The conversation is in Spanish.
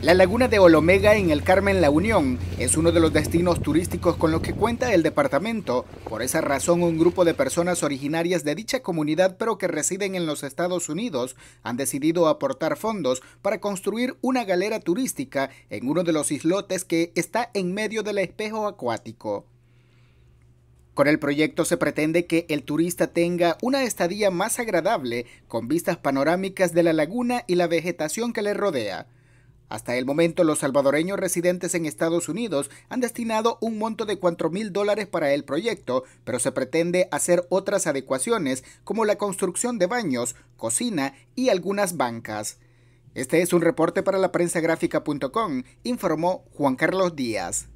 La laguna de Olomega en el Carmen La Unión es uno de los destinos turísticos con los que cuenta el departamento. Por esa razón, un grupo de personas originarias de dicha comunidad pero que residen en los Estados Unidos han decidido aportar fondos para construir una galera turística en uno de los islotes que está en medio del espejo acuático. Con el proyecto se pretende que el turista tenga una estadía más agradable con vistas panorámicas de la laguna y la vegetación que le rodea. Hasta el momento, los salvadoreños residentes en Estados Unidos han destinado un monto de 4 mil dólares para el proyecto, pero se pretende hacer otras adecuaciones como la construcción de baños, cocina y algunas bancas. Este es un reporte para la prensa gráfica.com, informó Juan Carlos Díaz.